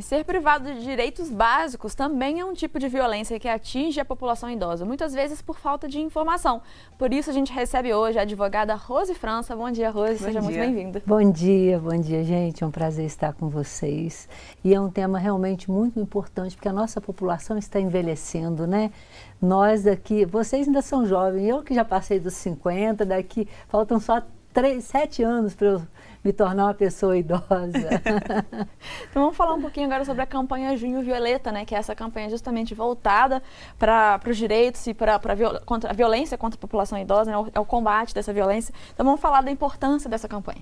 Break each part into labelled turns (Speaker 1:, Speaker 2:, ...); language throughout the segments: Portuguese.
Speaker 1: E ser privado de direitos básicos também é um tipo de violência que atinge a população idosa, muitas vezes por falta de informação. Por isso a gente recebe hoje a advogada Rose França. Bom dia, Rose, bom seja dia. muito bem-vinda.
Speaker 2: Bom dia, bom dia, gente. É um prazer estar com vocês. E é um tema realmente muito importante, porque a nossa população está envelhecendo, né? Nós daqui, vocês ainda são jovens, eu que já passei dos 50, daqui faltam só três, sete anos para eu me tornar uma pessoa idosa.
Speaker 1: então vamos falar um pouquinho agora sobre a campanha Junho Violeta, né? Que é essa campanha justamente voltada para os direitos e para viol a violência contra a população idosa, né? O, é o combate dessa violência. Então vamos falar da importância dessa campanha.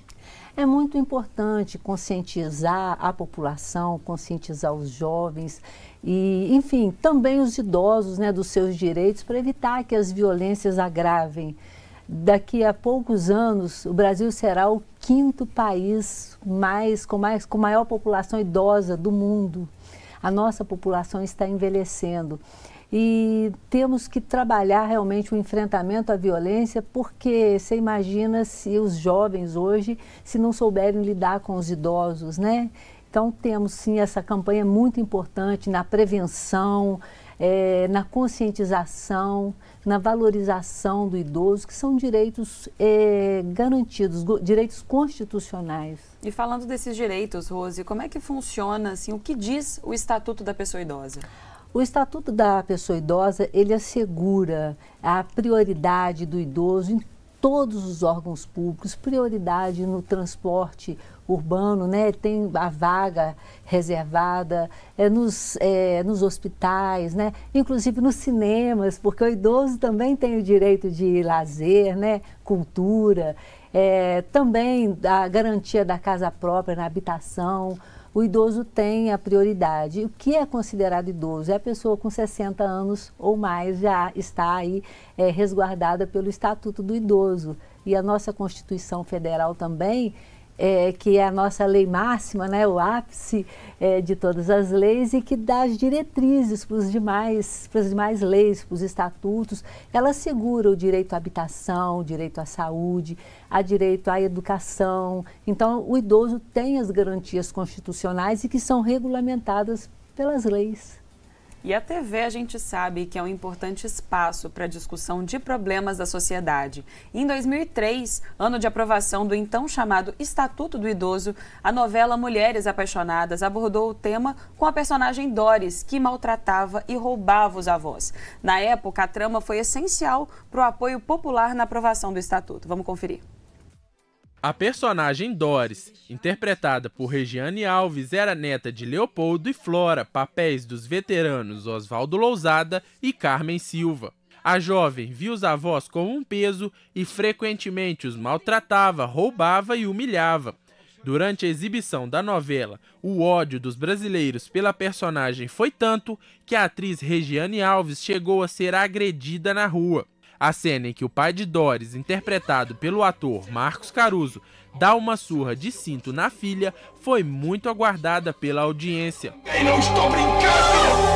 Speaker 2: É muito importante conscientizar a população, conscientizar os jovens e, enfim, também os idosos né, dos seus direitos para evitar que as violências agravem daqui a poucos anos o Brasil será o quinto país mais com mais com maior população idosa do mundo. A nossa população está envelhecendo e temos que trabalhar realmente o enfrentamento à violência, porque você imagina se os jovens hoje se não souberem lidar com os idosos, né? Então temos sim essa campanha muito importante na prevenção, é, na conscientização na valorização do idoso, que são direitos é, garantidos, direitos constitucionais.
Speaker 3: E falando desses direitos, Rose, como é que funciona, assim, o que diz o Estatuto da Pessoa Idosa?
Speaker 2: O Estatuto da Pessoa Idosa, ele assegura a prioridade do idoso em todos os órgãos públicos, prioridade no transporte urbano, né? tem a vaga reservada, é, nos, é, nos hospitais, né? inclusive nos cinemas, porque o idoso também tem o direito de lazer, né? cultura, é, também a garantia da casa própria, na habitação o idoso tem a prioridade. O que é considerado idoso? É a pessoa com 60 anos ou mais já está aí é, resguardada pelo Estatuto do Idoso. E a nossa Constituição Federal também é, que é a nossa lei máxima, né, o ápice é, de todas as leis e que dá as diretrizes para os demais, para as demais leis, para os estatutos. Ela segura o direito à habitação, o direito à saúde, a direito à educação. Então, o idoso tem as garantias constitucionais e que são regulamentadas pelas leis.
Speaker 3: E a TV, a gente sabe que é um importante espaço para discussão de problemas da sociedade. Em 2003, ano de aprovação do então chamado Estatuto do Idoso, a novela Mulheres Apaixonadas abordou o tema com a personagem Doris, que maltratava e roubava os avós. Na época, a trama foi essencial para o apoio popular na aprovação do Estatuto. Vamos conferir.
Speaker 4: A personagem Doris, interpretada por Regiane Alves, era neta de Leopoldo e Flora, papéis dos veteranos Oswaldo Lousada e Carmen Silva. A jovem viu os avós como um peso e frequentemente os maltratava, roubava e humilhava. Durante a exibição da novela, o ódio dos brasileiros pela personagem foi tanto que a atriz Regiane Alves chegou a ser agredida na rua. A cena em que o pai de Doris, interpretado pelo ator Marcos Caruso, dá uma surra de cinto na filha foi muito aguardada pela audiência. Eu não estou brincando!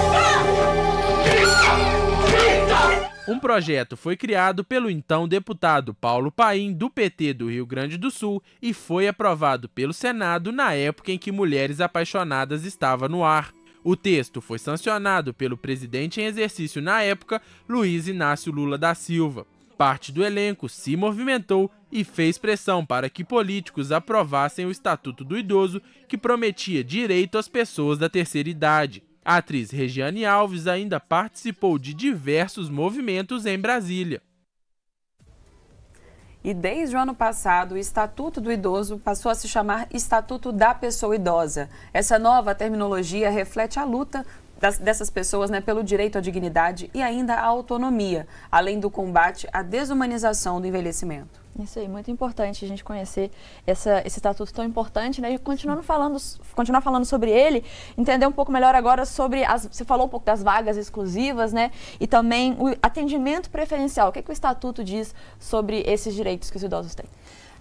Speaker 4: Um projeto foi criado pelo então deputado Paulo Paim, do PT do Rio Grande do Sul, e foi aprovado pelo Senado na época em que Mulheres Apaixonadas estava no ar. O texto foi sancionado pelo presidente em exercício na época, Luiz Inácio Lula da Silva. Parte do elenco se movimentou e fez pressão para que políticos aprovassem o Estatuto do Idoso, que prometia direito às pessoas da terceira idade. A atriz Regiane Alves ainda participou de diversos movimentos em Brasília.
Speaker 3: E desde o ano passado, o Estatuto do Idoso passou a se chamar Estatuto da Pessoa Idosa. Essa nova terminologia reflete a luta das, dessas pessoas né, pelo direito à dignidade e ainda à autonomia, além do combate à desumanização do envelhecimento.
Speaker 1: Isso aí, muito importante a gente conhecer essa, esse estatuto tão importante, né? E continuando falando, continuar falando sobre ele, entender um pouco melhor agora sobre as, você falou um pouco das vagas exclusivas, né? E também o atendimento preferencial. O que, é que o estatuto diz sobre esses direitos que os idosos têm?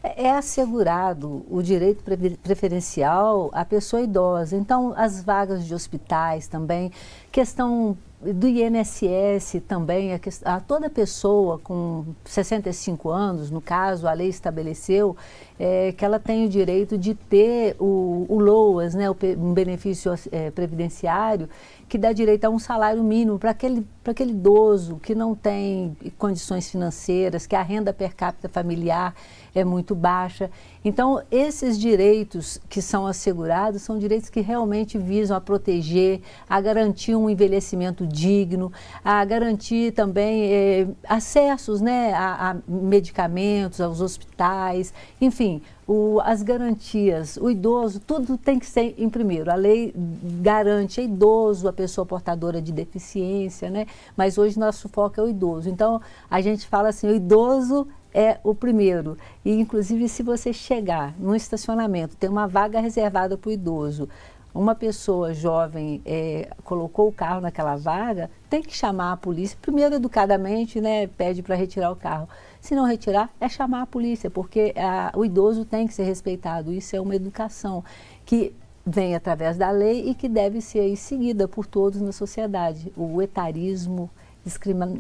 Speaker 2: É, é assegurado o direito preferencial à pessoa idosa. Então, as vagas de hospitais também, questão do INSS também, a, a, toda pessoa com 65 anos, no caso, a lei estabeleceu é, que ela tem o direito de ter o, o LOAS, né, o, um benefício é, previdenciário, que dá direito a um salário mínimo para aquele, aquele idoso que não tem condições financeiras, que a renda per capita familiar é muito baixa. Então, esses direitos que são assegurados são direitos que realmente visam a proteger, a garantir um envelhecimento digno, a garantir também eh, acessos né, a, a medicamentos, aos hospitais, enfim, o, as garantias, o idoso, tudo tem que ser em primeiro. A lei garante a idoso, a pessoa portadora de deficiência, né? Mas hoje nosso foco é o idoso. Então a gente fala assim, o idoso é o primeiro. E inclusive se você chegar num estacionamento, tem uma vaga reservada para o idoso, uma pessoa jovem é, colocou o carro naquela vaga, tem que chamar a polícia. Primeiro, educadamente, né, pede para retirar o carro. Se não retirar, é chamar a polícia, porque a, é, o idoso tem que ser respeitado. Isso é uma educação que vem através da lei e que deve ser seguida por todos na sociedade. O etarismo,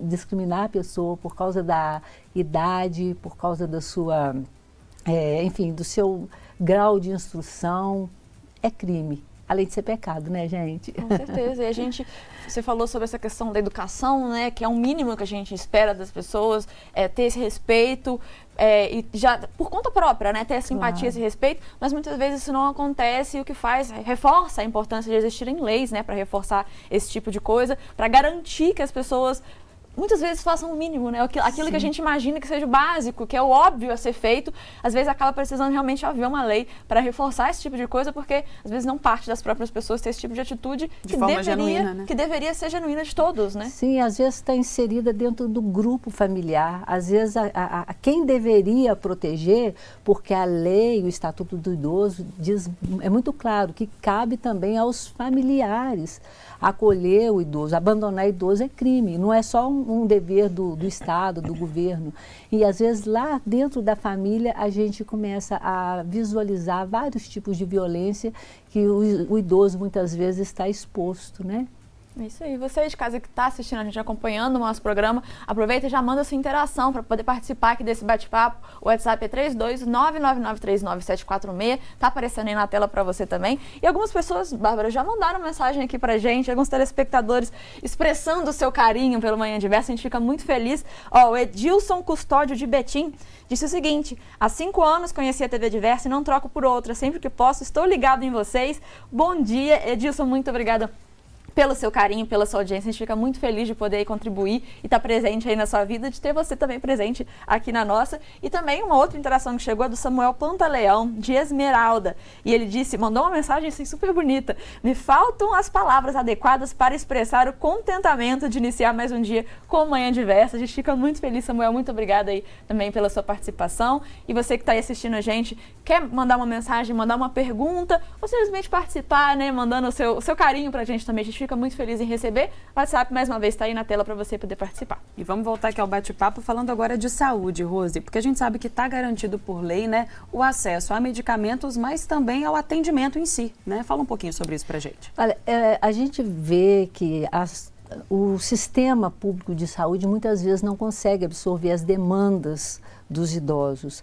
Speaker 2: discriminar a pessoa por causa da idade, por causa da sua, é, enfim, do seu grau de instrução, é crime além de ser pecado, né, gente? Com certeza. E
Speaker 1: a gente, você falou sobre essa questão da educação, né, que é o um mínimo que a gente espera das pessoas, é ter esse respeito, é, e já por conta própria, né, ter essa empatia, claro. esse respeito, mas muitas vezes isso não acontece e o que faz é, reforça a importância de existirem leis, né, para reforçar esse tipo de coisa, para garantir que as pessoas muitas vezes façam o mínimo, né? Aquilo, aquilo que a gente imagina que seja o básico, que é o óbvio a ser feito, às vezes acaba precisando realmente haver uma lei para reforçar esse tipo de coisa, porque às vezes não parte das próprias pessoas ter esse tipo de atitude de que, deveria, genuína, né? que deveria ser genuína de todos, né?
Speaker 2: Sim, às vezes está inserida dentro do grupo familiar, às vezes a, a, a, quem deveria proteger, porque a lei, o Estatuto do Idoso diz, é muito claro que cabe também aos familiares acolher o idoso, abandonar o idoso é crime, não é só um um, dever do, do Estado, do governo. E às vezes lá dentro da família a gente começa a visualizar vários tipos de violência que o, o idoso muitas vezes está exposto, né?
Speaker 1: É isso aí. Você de casa que está assistindo a gente, acompanhando o nosso programa, aproveita e já manda sua interação para poder participar aqui desse bate-papo. O WhatsApp é 32999397746. Tá aparecendo aí na tela para você também. E algumas pessoas, Bárbara, já mandaram mensagem aqui para gente, alguns telespectadores expressando o seu carinho pelo Manhã Diversa. A gente fica muito feliz. Ó, o Edilson Custódio de Betim disse o seguinte: há cinco anos conheci a TV Diversa e não troco por outra. Sempre que posso, estou ligado em vocês. Bom dia, Edilson. Muito obrigada pelo seu carinho, pela sua audiência. A gente fica muito feliz de poder contribuir e estar tá presente aí na sua vida, de ter você também presente aqui na nossa. E também uma outra interação que chegou é do Samuel Pantaleão, de Esmeralda. E ele disse, mandou uma mensagem assim super bonita. Me faltam as palavras adequadas para expressar o contentamento de iniciar mais um dia com Manhã Diversa. A gente fica muito feliz, Samuel. Muito obrigada aí também pela sua participação. E você que está aí assistindo a gente, quer mandar uma mensagem, mandar uma pergunta, ou simplesmente participar, né? Mandando o seu, carinho seu carinho pra gente também. A gente fica muito feliz em receber. O WhatsApp, mais uma vez, está aí na tela para você poder participar. E
Speaker 3: vamos voltar aqui ao bate-papo falando agora de saúde, Rose, porque a gente sabe que está garantido por lei, né, o acesso a medicamentos, mas também ao atendimento em si, né? Fala um pouquinho sobre isso pra gente.
Speaker 2: Olha, é, a gente vê que as o sistema público de saúde muitas vezes não consegue absorver as demandas dos idosos.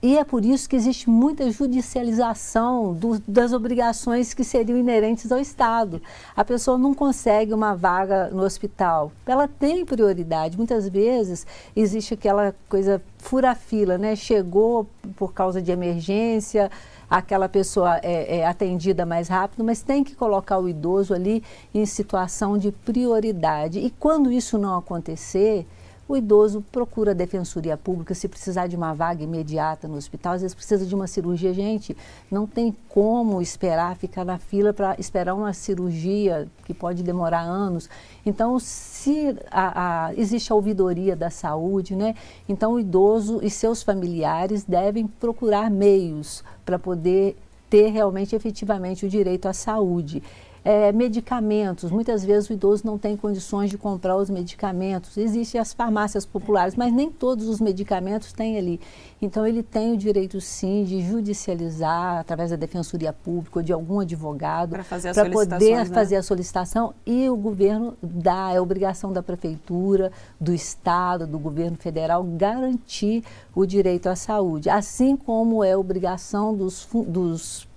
Speaker 2: E é por isso que existe muita judicialização do, das obrigações que seriam inerentes ao Estado. A pessoa não consegue uma vaga no hospital, ela tem prioridade. Muitas vezes existe aquela coisa fura-fila, né? Chegou por causa de emergência, aquela pessoa é, é, atendida mais rápido, mas tem que colocar o idoso ali em situação de prioridade. E quando isso não acontecer, o idoso procura a defensoria pública se precisar de uma vaga imediata no hospital, às vezes precisa de uma cirurgia. Gente, não tem como esperar, ficar na fila para esperar uma cirurgia que pode demorar anos. Então, se a, a, existe a ouvidoria da saúde, né? Então, o idoso e seus familiares devem procurar meios para poder ter realmente efetivamente o direito à saúde é, medicamentos. Muitas vezes o idoso não tem condições de comprar os medicamentos. Existem as farmácias populares, mas nem todos os medicamentos têm ali. Então, ele tem o direito, sim, de judicializar através da Defensoria Pública ou de algum advogado para poder né? fazer a solicitação e o governo dá, é obrigação da Prefeitura, do Estado, do governo federal garantir o direito à saúde, assim como é obrigação dos, dos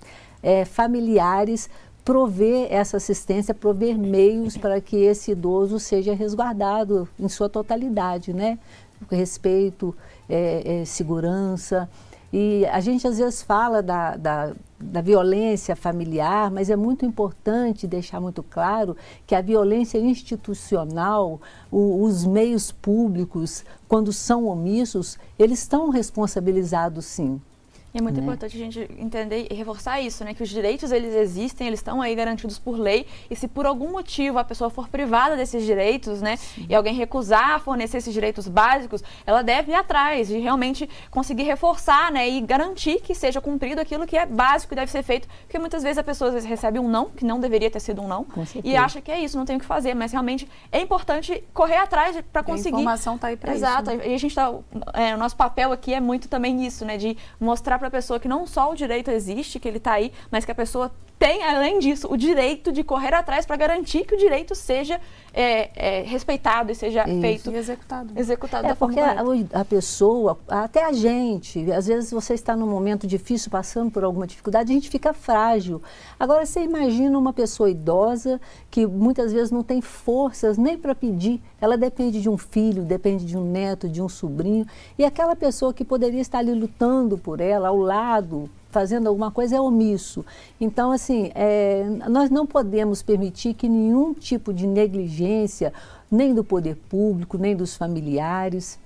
Speaker 2: é, familiares prover essa assistência, prover meios para que esse idoso seja resguardado em sua totalidade, né? Respeito, é, é, segurança. E a gente às vezes fala da, da, da violência familiar, mas é muito importante deixar muito claro que a violência institucional, o, os meios públicos, quando são omissos, eles estão responsabilizados sim
Speaker 1: é muito né? importante a gente entender e reforçar isso, né? Que os direitos, eles existem, eles estão aí garantidos por lei. E se por algum motivo a pessoa for privada desses direitos, né? Sim. E alguém recusar fornecer esses direitos básicos, ela deve ir atrás de realmente conseguir reforçar, né? E garantir que seja cumprido aquilo que é básico e deve ser feito. Porque muitas vezes a pessoa às vezes, recebe um não, que não deveria ter sido um não. E acha que é isso, não tem o que fazer. Mas realmente é importante correr atrás para conseguir. A informação está aí para isso. Exato. Né? E a gente tá, é, o nosso papel aqui é muito também isso, né? De mostrar para para a pessoa que não só o direito existe, que ele está aí, mas que a pessoa tem, além disso, o direito de correr atrás para garantir que o direito seja é, é, respeitado e seja Isso. feito. E executado.
Speaker 2: Executado é, da porque forma porque a, a, pessoa, até a gente, às vezes você está num momento difícil, passando por alguma dificuldade, a gente fica frágil. Agora, você imagina uma pessoa idosa que muitas vezes não tem forças nem para pedir. Ela depende de um filho, depende de um neto, de um sobrinho. E aquela pessoa que poderia estar ali lutando por ela, ao lado, fazendo alguma coisa é omisso. Então, assim, é, nós não podemos permitir que nenhum tipo de negligência, nem do poder público, nem dos familiares,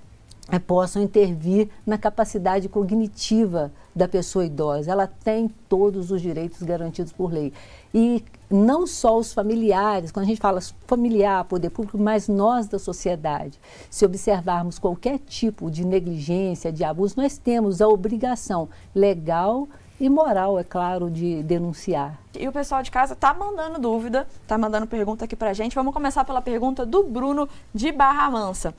Speaker 2: é, possam intervir na capacidade cognitiva da pessoa idosa. Ela tem todos os direitos garantidos por lei. E não só os familiares, quando a gente fala familiar, poder público, mas nós da sociedade. Se observarmos qualquer tipo de negligência, de abuso, nós temos a obrigação legal e moral, é claro, de denunciar.
Speaker 1: E o pessoal de casa tá mandando dúvida, tá mandando pergunta aqui pra gente. Vamos começar pela pergunta do Bruno de Barra Mansa.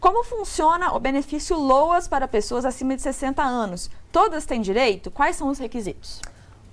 Speaker 1: Como funciona o benefício LOAS para pessoas acima de 60 anos? Todas têm direito? Quais são os requisitos?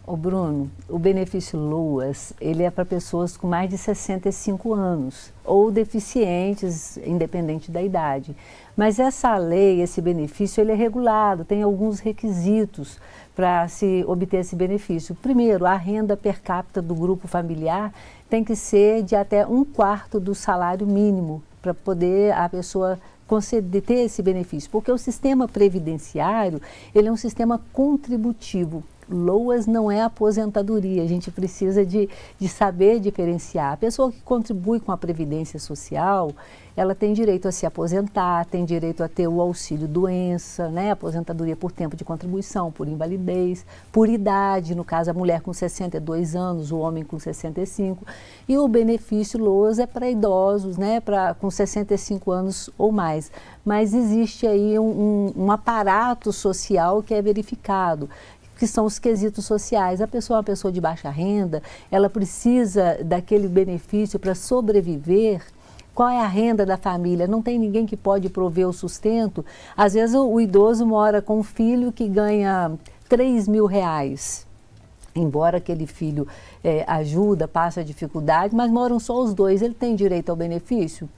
Speaker 2: O Bruno, o benefício LOAS, ele é para pessoas com mais de 65 anos ou deficientes, independente da idade. Mas essa lei, esse benefício, ele é regulado, tem alguns requisitos para se obter esse benefício. Primeiro, a renda per capita do grupo familiar tem que ser de até um quarto do salário mínimo para poder a pessoa conceder ter esse benefício, porque o sistema previdenciário ele é um sistema contributivo. LOAS não é aposentadoria, a gente precisa de, de saber diferenciar. A pessoa que contribui com a Previdência Social, ela tem direito a se aposentar, tem direito a ter o auxílio doença, né? aposentadoria por tempo de contribuição, por invalidez, por idade, no caso a mulher com 62 anos, o homem com 65, e o benefício LOAS é para idosos, né? para com 65 anos ou mais. Mas existe aí um, um, um aparato social que é verificado que são os quesitos sociais. A pessoa é uma pessoa de baixa renda, ela precisa daquele benefício para sobreviver. Qual é a renda da família? Não tem ninguém que pode prover o sustento. Às vezes o idoso mora com um filho que ganha 3 mil reais embora aquele filho é, ajuda, passa dificuldade, mas moram só os dois, ele tem direito ao benefício?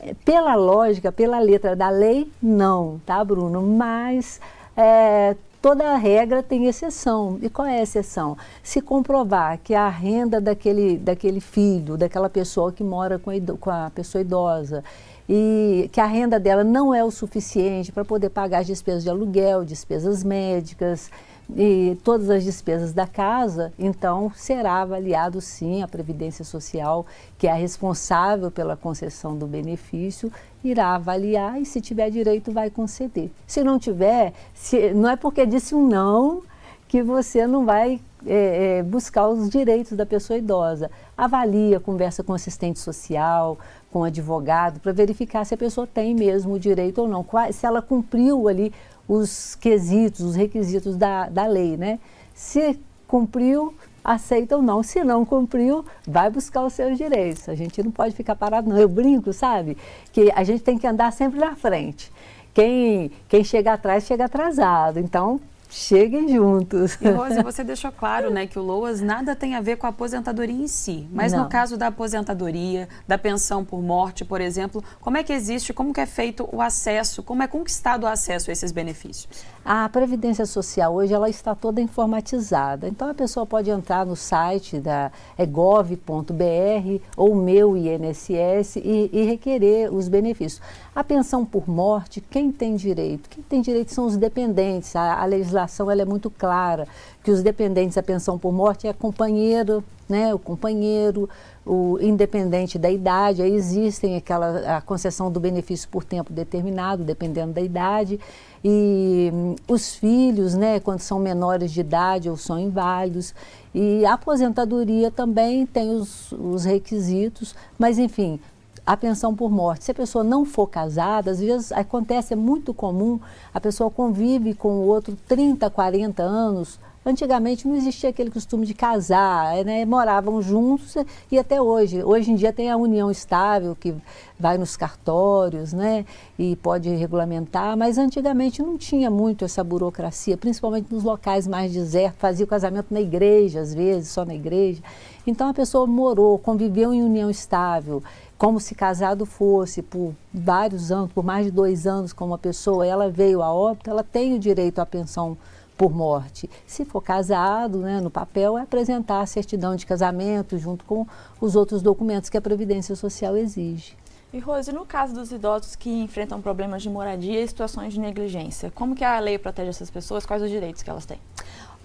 Speaker 2: Eh, pela lógica, pela letra da lei, não, tá, Bruno? Mas é, toda regra tem exceção. E qual é a exceção? Se comprovar que a renda daquele, daquele filho, daquela pessoa que mora com a, com a pessoa idosa, e que a renda dela não é o suficiente para poder pagar as despesas de aluguel, despesas médicas e todas as despesas da casa, então será avaliado sim a Previdência Social, que é a responsável pela concessão do benefício, irá avaliar e se tiver direito vai conceder. Se não tiver, se, não é porque disse um não que você não vai é, é, buscar os direitos da pessoa idosa. Avalia, conversa com assistente social, com advogado, para verificar se a pessoa tem mesmo o direito ou não, se ela cumpriu ali os quesitos, os requisitos da, da lei, né? Se cumpriu, aceita ou não. Se não cumpriu, vai buscar os seus direitos. A gente não pode ficar parado, não. Eu brinco, sabe? Que a gente tem que andar sempre na frente. Quem, quem chega atrás, chega atrasado. Então, cheguem juntos. E Rose, você
Speaker 3: deixou claro né, que o LOAS nada tem a ver com a aposentadoria em si, mas Não. no caso da aposentadoria, da pensão por morte, por exemplo, como é que existe, como que é feito o acesso, como é conquistado o acesso a esses benefícios?
Speaker 2: A Previdência Social hoje ela está toda informatizada, então a pessoa pode entrar no site da é gov.br ou meu INSS e, e requerer os benefícios. A pensão por morte, quem tem direito? Quem tem direito são os dependentes. A, a legislação ela é muito clara que os dependentes da pensão por morte é companheiro, né, o companheiro, o independente da idade, aí existem aquela a concessão do benefício por tempo determinado, dependendo da idade, e hum, os filhos, né, quando são menores de idade ou são inválidos, e a aposentadoria também tem os, os requisitos, mas enfim, a pensão por morte. Se a pessoa não for casada, às vezes acontece, é muito comum, a pessoa convive com o outro 30, 40 anos. Antigamente não existia aquele costume de casar, é, né? moravam juntos e até hoje. Hoje em dia tem a união estável que vai nos cartórios né? e pode regulamentar, mas antigamente não tinha muito essa burocracia, principalmente nos locais mais desertos. Fazia o casamento na igreja, às vezes, só na igreja. Então a pessoa morou, conviveu em união estável como se casado fosse por vários anos, por mais de dois anos com uma pessoa, ela veio a óbito, ela tem o direito à pensão por morte. Se for casado, né, no papel, é apresentar a certidão de casamento junto com os outros documentos que a Previdência Social exige.
Speaker 1: E Rose, no caso dos idosos que enfrentam problemas de moradia e situações de negligência, como que a lei protege essas pessoas? Quais os direitos que elas têm?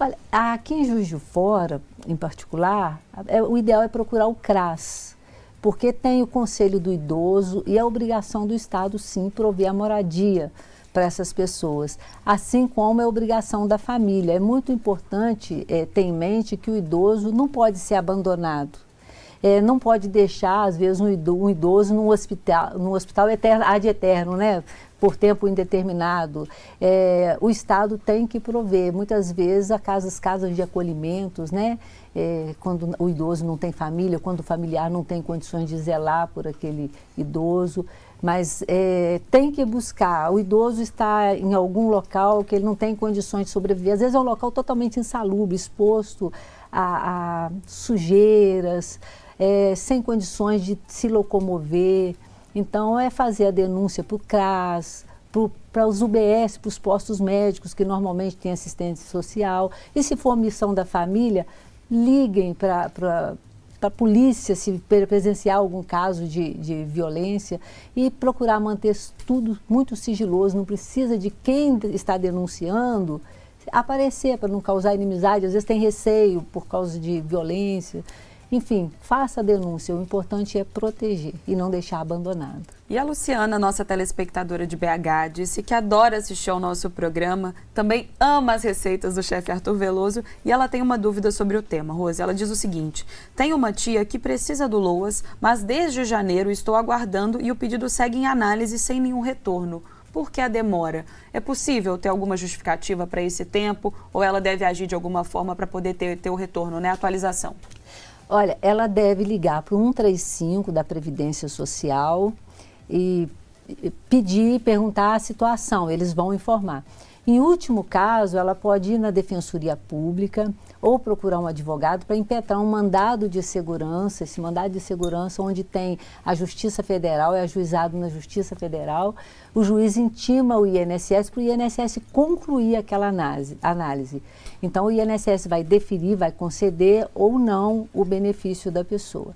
Speaker 2: Olha, aqui em Juiz de Fora, em particular, é, o ideal é procurar o CRAS, porque tem o conselho do idoso e a obrigação do Estado, sim, prover a moradia para essas pessoas, assim como é obrigação da família. É muito importante é, ter em mente que o idoso não pode ser abandonado é, não pode deixar, às vezes, um idoso num hospital, num hospital eterno, ad eterno, né? por tempo indeterminado. É, o Estado tem que prover, muitas vezes, a as casas de acolhimentos, né? É, quando o idoso não tem família, quando o familiar não tem condições de zelar por aquele idoso. Mas é, tem que buscar. O idoso está em algum local que ele não tem condições de sobreviver. Às vezes é um local totalmente insalubre, exposto a, a sujeiras, é, sem condições de se locomover. Então, é fazer a denúncia para o CRAS, para os UBS, para os postos médicos, que normalmente têm assistente social. E se for missão da família, liguem para a polícia se presenciar algum caso de, de violência e procurar manter tudo muito sigiloso. Não precisa de quem está denunciando aparecer para não causar inimizade. Às vezes tem receio por causa de violência. Enfim, faça a denúncia. O importante é proteger e não deixar abandonado.
Speaker 3: E a Luciana, nossa telespectadora de BH, disse que adora assistir ao nosso programa, também ama as receitas do chefe Arthur Veloso e ela tem uma dúvida sobre o tema. Rose, ela diz o seguinte: tem uma tia que precisa do Loas, mas desde janeiro estou aguardando e o pedido segue em análise sem nenhum retorno. Por que a demora? É possível ter alguma justificativa para esse tempo ou ela deve agir de alguma forma para poder ter, ter o retorno, né? Atualização.
Speaker 2: Olha, ela deve ligar para o 135 da Previdência Social e pedir, perguntar a situação, eles vão informar. Em último caso, ela pode ir na defensoria pública ou procurar um advogado para impetrar um mandado de segurança, esse mandado de segurança onde tem a Justiça Federal, é ajuizado na Justiça Federal, o juiz intima o INSS para o INSS concluir aquela análise. Então o INSS vai deferir, vai conceder ou não o benefício da pessoa.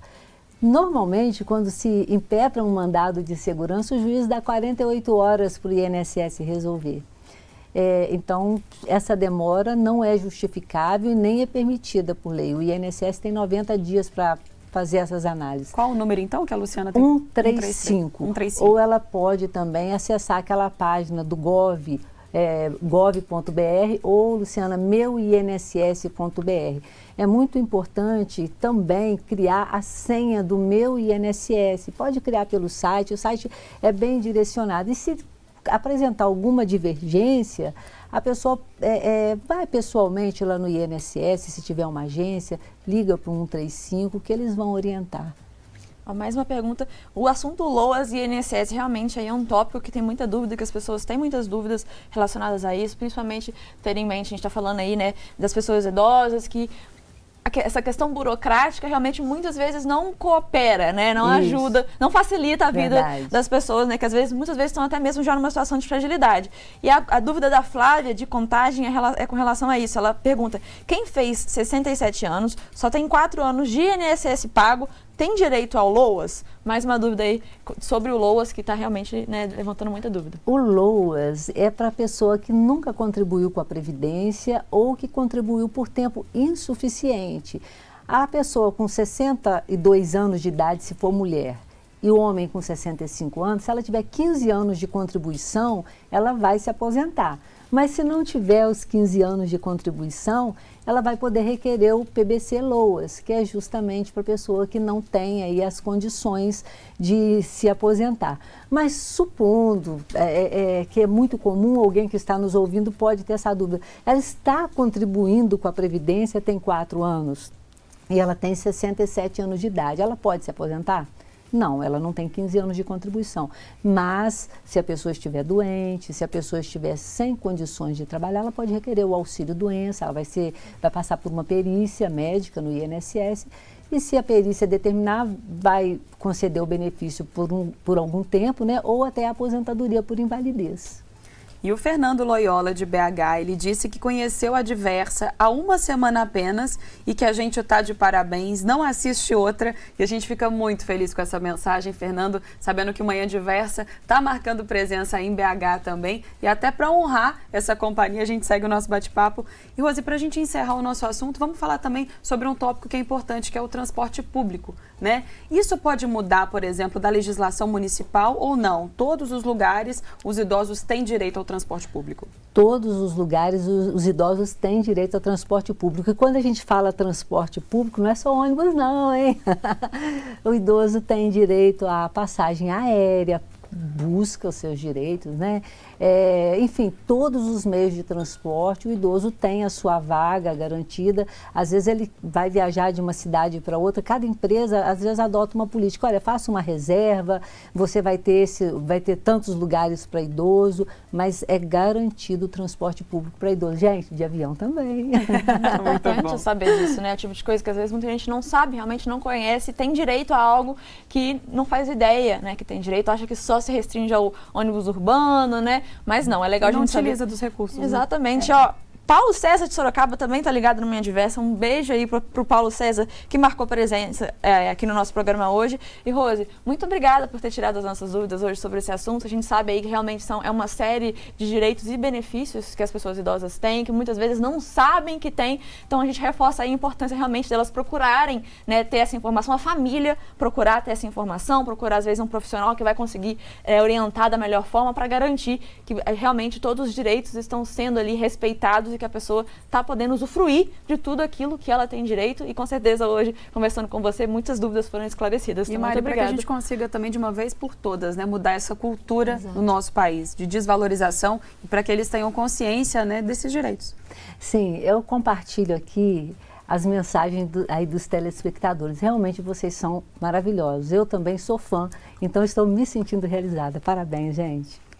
Speaker 2: Normalmente, quando se impetra um mandado de segurança, o juiz dá 48 horas para o INSS resolver. É, então, essa demora não é justificável e nem é permitida por lei. O INSS tem 90 dias para fazer essas análises. Qual o número, então, que a Luciana tem? 135. 135. Ou ela pode também acessar aquela página do gov, é, gov.br ou, Luciana, meuinss.br. É muito importante também criar a senha do meu INSS. Pode criar pelo site, o site é bem direcionado. E se apresentar alguma divergência, a pessoa é, é, vai pessoalmente lá no INSS, se tiver uma agência, liga para o 135, que eles vão orientar.
Speaker 1: mais uma pergunta. O assunto LOAS e INSS realmente aí é um tópico que tem muita dúvida, que as pessoas têm muitas dúvidas relacionadas a isso, principalmente ter em mente, a gente está falando aí, né, das pessoas idosas que essa questão burocrática realmente muitas vezes não coopera, né? Não Isso. ajuda, não facilita a vida Verdade. das pessoas, né? Que às vezes, muitas vezes estão até mesmo já numa situação de fragilidade. E a, a dúvida da Flávia de contagem é, é, com relação a isso. Ela pergunta: quem fez 67 anos, só tem 4 anos de INSS pago, tem direito ao LOAS? Mais uma dúvida aí sobre o LOAS que está realmente né, levantando muita
Speaker 2: dúvida. O LOAS é para a pessoa que nunca contribuiu com a Previdência ou que contribuiu por tempo insuficiente. A pessoa com 62 anos de idade, se for mulher, e o homem com 65 anos, se ela tiver 15 anos de contribuição, ela vai se aposentar. Mas se não tiver os 15 anos de contribuição, ela vai poder requerer o PBC LOAS, que é justamente para a pessoa que não tem aí as condições de se aposentar. Mas supondo é, é, é, que é muito comum, alguém que está nos ouvindo pode ter essa dúvida. Ela está contribuindo com a Previdência tem quatro anos e ela tem 67 anos de idade. Ela pode se aposentar? Não, ela não tem 15 anos de contribuição. Mas, se a pessoa estiver doente, se a pessoa estiver sem condições de trabalhar, ela pode requerer o auxílio doença, ela vai, ser, vai passar por uma perícia médica no INSS. E se a perícia determinar, vai conceder o benefício por, um, por algum tempo, né? ou até a aposentadoria por invalidez.
Speaker 3: E o Fernando Loyola, de BH, ele disse que conheceu a diversa há uma semana apenas e que a gente está de parabéns, não assiste outra. E a gente fica muito feliz com essa mensagem, Fernando, sabendo que Manhã Diversa está marcando presença em BH também. E até para honrar essa companhia, a gente segue o nosso bate-papo. E, Rose, para a gente encerrar o nosso assunto, vamos falar também sobre um tópico que é importante, que é o transporte público né? Isso pode mudar, por exemplo, da legislação municipal ou não? Todos os lugares os idosos têm direito ao transporte público?
Speaker 2: Todos os lugares os, os idosos têm direito ao transporte público. E quando a gente fala transporte público, não é só ônibus não, hein? o idoso tem direito à passagem aérea, busca os seus direitos, né? É, enfim, todos os meios de transporte, o idoso tem a sua vaga garantida. Às vezes ele vai viajar de uma cidade para outra, cada empresa às vezes adota uma política. Olha, faça uma reserva, você vai ter, esse, vai ter tantos lugares para idoso, mas é garantido o transporte público para idoso. Gente, de avião também.
Speaker 1: É importante saber disso, né? O tipo de coisa que às vezes muita gente não sabe, realmente não conhece, tem direito a algo que não faz ideia, né? Que tem direito, acha que só se restringe ao ônibus urbano, né? Mas não, é legal não a gente não utiliza saber... dos recursos. Né? Exatamente, né? ó. Paulo César de Sorocaba também está ligado no Minha Diversa. Um beijo aí para o Paulo César, que marcou presença é, aqui no nosso programa hoje. E, Rose, muito obrigada por ter tirado as nossas dúvidas hoje sobre esse assunto. A gente sabe aí que realmente são, é uma série de direitos e benefícios que as pessoas idosas têm, que muitas vezes não sabem que têm. Então, a gente reforça a importância realmente delas procurarem né, ter essa informação, a família procurar ter essa informação, procurar, às vezes, um profissional que vai conseguir é, orientar da melhor forma para garantir que é, realmente todos os direitos estão sendo ali respeitados que a pessoa está podendo usufruir de tudo aquilo que ela tem direito e com certeza hoje, conversando com você, muitas dúvidas foram esclarecidas. E então, Mari, para que a gente
Speaker 3: consiga também de uma vez por todas né, mudar essa cultura Exato. no nosso país de desvalorização e para que eles tenham consciência né, desses direitos.
Speaker 2: Sim, eu compartilho aqui as mensagens do, aí dos telespectadores. Realmente vocês são maravilhosos. Eu também sou fã, então estou me sentindo realizada. Parabéns, gente.